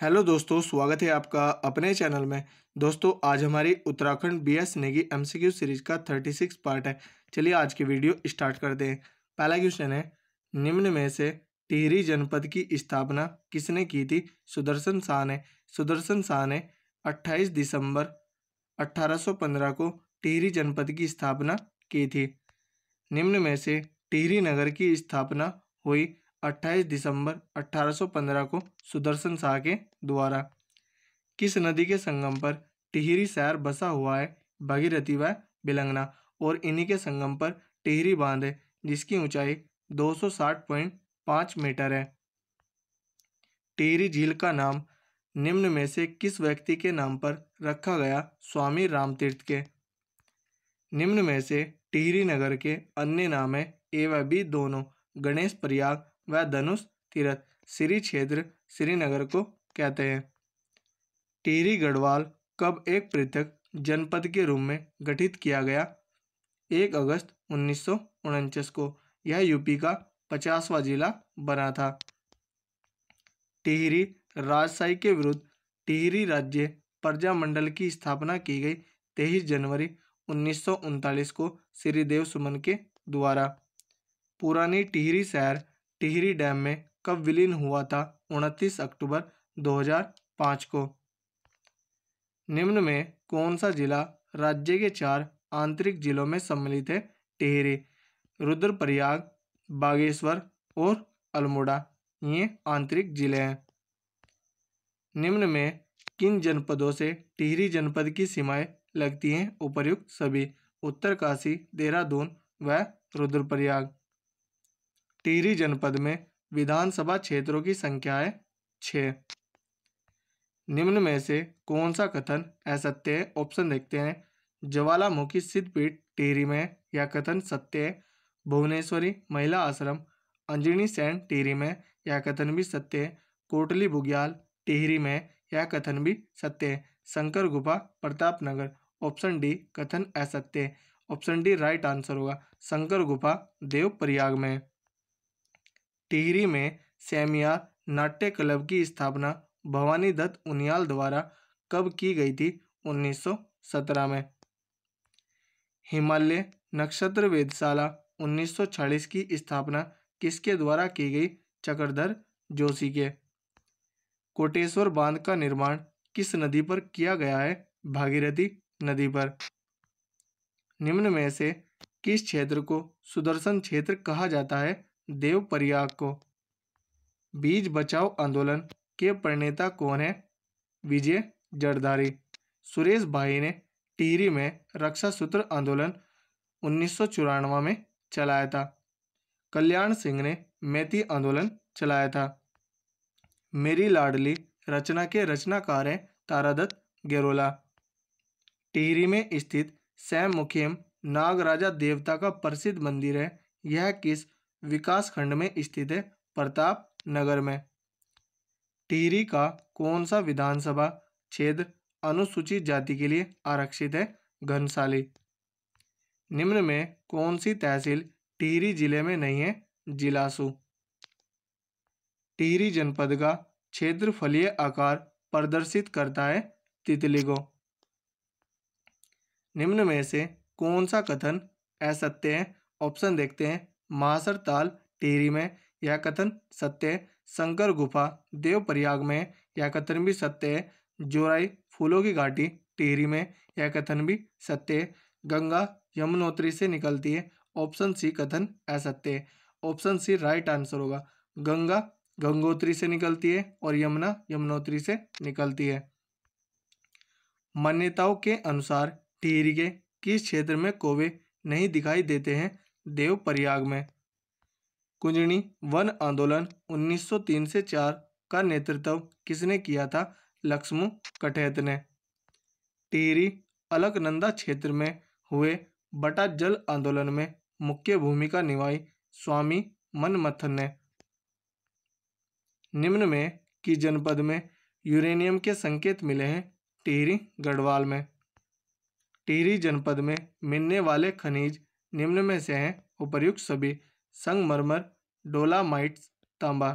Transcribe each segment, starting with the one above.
hello दोस्तों स्वागत है आपका अपने चैनल में दोस्तों आज हमारी Uttarakhand B S Negi M C Q series का थर्टी सिक्स पार्ट है चलिए आज की वीडियो स्टार्ट करते हैं पहला क्वेश्चन है निम्न में से टिहरी जनपद की स्थापना किसने की थी सुदर्शन शाह ने सुदर्शन शाह ने अट्ठाईस दिसंबर पंद्रह को टिहरी जनपद की स्थापना की थी निम्न में से टिहरी नगर की स्थापना हुई 28 दिसंबर 1815 को सुदर्शन शाह के द्वारा किस नदी के संगम पर टिहरी शहर बसा हुआ है भगीरथी व बिलंगना और इन्हीं के संगम पर टिहरी बांध है जिसकी ऊंचाई 260.5 मीटर है टिहरी झील का नाम निम्न में से किस व्यक्ति के नाम पर रखा गया स्वामी रामतीर्थ के निम्न में से टिहरी नगर के अन्य नाम है ए व बी दोनों गणेश प्रयाग व धनुष तीरथ श्री क्षेत्र श्रीनगर को कहते हैं टिहरी गढ़वाल कब एक पृथक जनपद के रूप में गठित किया गया एक अगस्त उन्नीस को यह यूपी का पचासवा जिला बना था टिहरी राजशाही के विरुद्ध टिहरी राज्य प्रजा मंडल की स्थापना की गई तेईस जनवरी उन्नीस को श्रीदेव सुमन के द्वारा पुरानी टिहरी शहर टिहरी डैम में कब विलीन हुआ था उनतीस अक्टूबर 2005 को निम्न में कौन सा जिला राज्य के चार आंतरिक जिलों में सम्मिलित है टिहरी रुद्रप्रयाग बागेश्वर और अल्मोड़ा ये आंतरिक जिले हैं निम्न में किन जनपदों से टिहरी जनपद की सीमाएं लगती हैं उपर्युक्त सभी उत्तरकाशी देहरादून व रुद्रप्रयाग टिहरी जनपद में विधानसभा क्षेत्रों की संख्या है छ निम्न में से कौन सा कथन असत्य है ऑप्शन देखते हैं ज्वालामुखी सिद्धपीठ टिहरी में या कथन सत्य है भुवनेश्वरी महिला आश्रम अंजनी सैन टिहरी में या कथन भी सत्य है कोटली बुग्याल टिहरी में या कथन भी सत्य है शंकर गुफा प्रताप नगर ऑप्शन डी कथन असत्य ऑप्शन डी राइट आंसर होगा शंकर गुफा देव प्रयाग में टिहरी में सैमिया नाट्य क्लब की स्थापना भवानी दत्त उनियाल द्वारा कब की गई थी 1917 में हिमालय नक्षत्र वेदशाला 1940 की स्थापना किसके द्वारा की गई चक्रधर जोशी के कोटेश्वर बांध का निर्माण किस नदी पर किया गया है भागीरथी नदी पर निम्न में से किस क्षेत्र को सुदर्शन क्षेत्र कहा जाता है देवप्रयाग को बीज बचाओ आंदोलन के प्रणेता कौन है विजय जरदारी सुरेश भाई ने टिहरी में रक्षा सूत्र आंदोलन उन्नीस में चलाया था कल्याण सिंह ने मैथी आंदोलन चलाया था मेरी लाडली रचना के रचनाकार हैं तारादत्त गेरोला टिहरी में स्थित सैम मुखेम नागराजा देवता का प्रसिद्ध मंदिर है यह किस विकास खंड में स्थित है प्रताप नगर में टिहरी का कौन सा विधानसभा क्षेत्र अनुसूचित जाति के लिए आरक्षित है घनसाली निम्न में कौन सी तहसील टिहरी जिले में नहीं है जिलासू टिहरी जनपद का क्षेत्रफलीय आकार प्रदर्शित करता है तितलिगो निम्न में से कौन सा कथन असत्य है ऑप्शन देखते हैं महासर ताल टेरी में यह कथन सत्य शंकर गुफा देवप्रयाग में यह कथन भी सत्य है जोराई फूलों की घाटी टेरी में यह कथन भी सत्य है गंगा यमुनोत्री से निकलती है ऑप्शन सी कथन असत्य है ऑप्शन सी राइट आंसर होगा गंगा गंगोत्री से निकलती है और यमुना यमुनोत्री से निकलती है मान्यताओं के अनुसार टिहरी के किस क्षेत्र में कोवे नहीं दिखाई देते हैं देवप्रयाग में कुंजनी वन आंदोलन 1903 से 4 का नेतृत्व किसने किया था लक्ष्मण कठेत ने टिहरी अलकनंदा क्षेत्र में हुए बटा जल आंदोलन में मुख्य भूमिका निभाई स्वामी मनमथन ने निम्न में की जनपद में यूरेनियम के संकेत मिले हैं टिहरी गढ़वाल में टिहरी जनपद में मिलने वाले खनिज निम्न में से हैं उपर्युक्त सभी संगमरमर डोलामाइट्स तांबा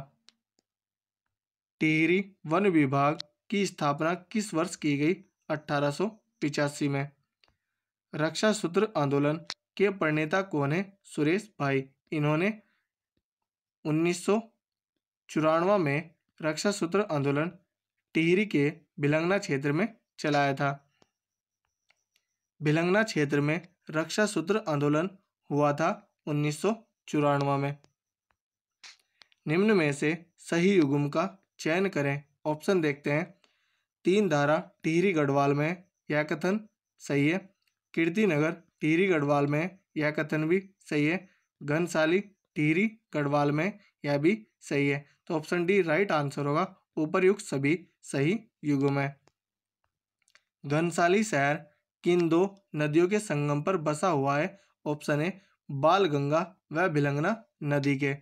टिहरी वन विभाग की स्थापना किस वर्ष की गई अठारह में रक्षा सूत्र आंदोलन के प्रणेता कौन है सुरेश भाई इन्होंने उन्नीस में रक्षा सूत्र आंदोलन टिहरी के बिलंगना क्षेत्र में चलाया था बिलंगना क्षेत्र में रक्षा सूत्र आंदोलन हुआ था उन्नीस में निम्न में से सही युगम का चयन करें ऑप्शन देखते हैं तीन धारा टिहरी गढ़वाल में यह कथन सही है कीर्ति नगर टिहरी गढ़वाल में यह कथन भी सही है घनसाली टिहरी गढ़वाल में यह भी सही है तो ऑप्शन डी राइट आंसर होगा उपरयुक्त सभी सही युगम है घनसाली शहर किन दो नदियों के संगम पर बसा हुआ है ऑप्शन ए बाल गंगा व भिलंगना नदी के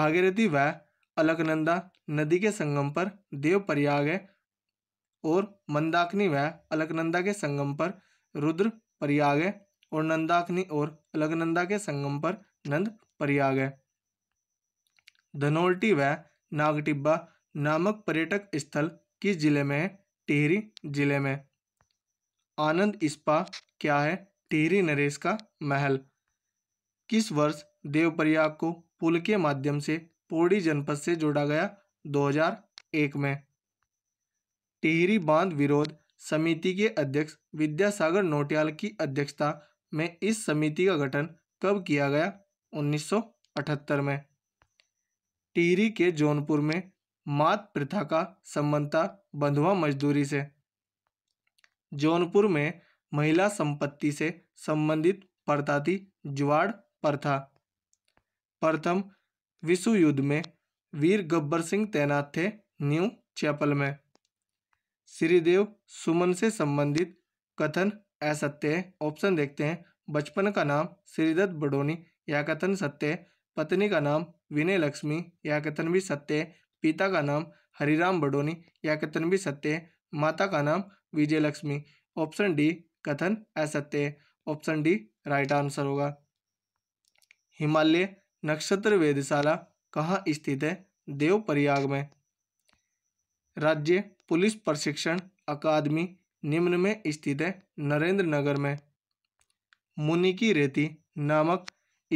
भागीरथी व अलकनंदा नदी के संगम पर देवप्रयाग है और मंदाकिनी व अलकनंदा के संगम पर रुद्र प्रयाग है और नंदाकिनी और अलकनंदा के संगम पर नंद प्रयाग है धनोल्टी व नागटिब्बा नामक पर्यटक स्थल किस जिले में है टिहरी जिले में आनंद इस्पा क्या है टिहरी नरेश का महल किस वर्ष देवप्रयाग को पुल के माध्यम से पौड़ी जनपद से जोड़ा गया 2001 में टिहरी बांध विरोध समिति के अध्यक्ष विद्यासागर नोटियाल की अध्यक्षता में इस समिति का गठन कब किया गया 1978 में टिहरी के जौनपुर में मात प्रथा का संबंध था बंधुआ मजदूरी से जौनपुर में महिला संपत्ति से संबंधित प्रताती जुआड़ प्रथा प्रथम विश्व युद्ध में वीर गब्बर सिंह तैनात थे न्यू चैपल में श्रीदेव सुमन से संबंधित कथन असत्य है ऑप्शन देखते हैं बचपन का नाम श्रीदत्त बडोनी या कथन सत्य पत्नी का नाम विनय लक्ष्मी या कथन भी सत्य पिता का नाम हरिराम बडोनी या कथन भी सत्य माता का नाम विजयलक्ष्मी ऑप्शन डी कथन असत्य है ऑप्शन डी राइट आंसर होगा हिमालय नक्षत्र वेधशाला कहाँ स्थित है देवप्रयाग में राज्य पुलिस प्रशिक्षण अकादमी निम्न में स्थित है नरेंद्र नगर में मुनि की रेती नामक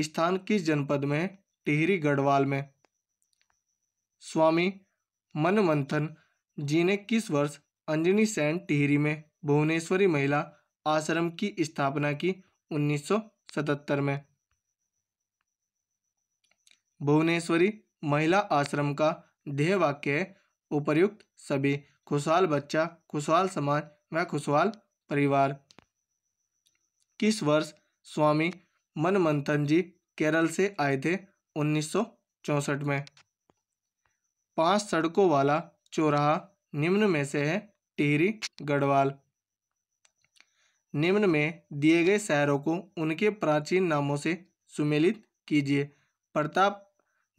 स्थान किस जनपद में है टिहरी गढ़वाल में स्वामी मनमंथन जी ने किस वर्ष अंजनी सैन टिहरी में भुवनेश्वरी महिला आश्रम की स्थापना की 1977 में भुवनेश्वरी महिला आश्रम का ध्येय वाक्य है उपयुक्त सभी खुशहाल बच्चा खुशहाल समाज व खुशहाल परिवार किस वर्ष स्वामी मनमंथन जी केरल से आए थे उन्नीस में पांच सड़कों वाला चौराहा निम्न में से है टिहरी गढ़वाल निम्न में दिए गए शहरों को उनके प्राचीन नामों से सुमेलित कीजिए प्रताप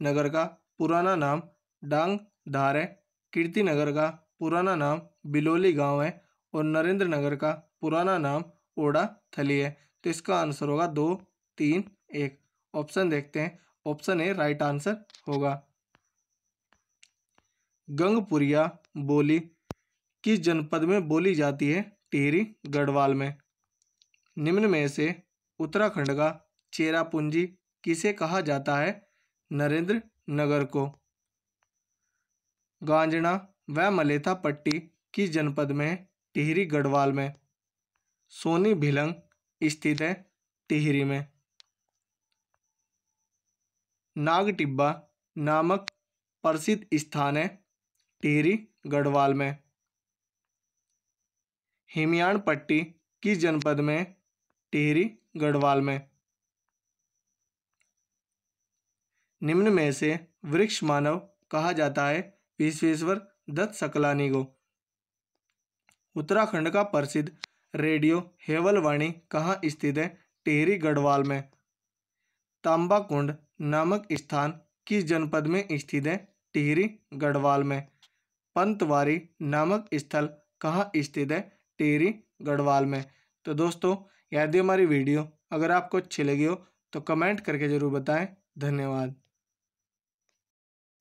नगर का पुराना नाम डांग धार है कीर्ति नगर का पुराना नाम बिलोली गांव है और नरेंद्र नगर का पुराना नाम ओडा थली है तो इसका आंसर होगा दो तीन एक ऑप्शन देखते हैं ऑप्शन ए राइट आंसर होगा गंगपुरिया बोली किस जनपद में बोली जाती है टिहरी गढ़वाल में निम्न में से उत्तराखंड का चेरापूंजी किसे कहा जाता है नरेंद्र नगर को गांजना व मलेथा पट्टी किस जनपद में टिहरी गढ़वाल में सोनी भिलंग स्थित है टिहरी में नाग टिब्बा नामक प्रसिद्ध स्थान है टिहरी गढ़वाल में हेमियाण पट्टी किस जनपद में टिहरी गढ़वाल में निम्न में से वृक्ष मानव कहा जाता है विश्वेश्वर दत्त सकलानी को उत्तराखंड का प्रसिद्ध रेडियो हेवलवाणी कहाँ स्थित है टिहरी गढ़वाल में तांबा कुंड नामक स्थान किस जनपद में स्थित है टिहरी गढ़वाल में पंतवारी नामक स्थल कहाँ स्थित है टेरी गढ़वाल में तो दोस्तों दी हमारी वीडियो अगर आपको अच्छी लगी हो तो कमेंट करके ज़रूर बताएं धन्यवाद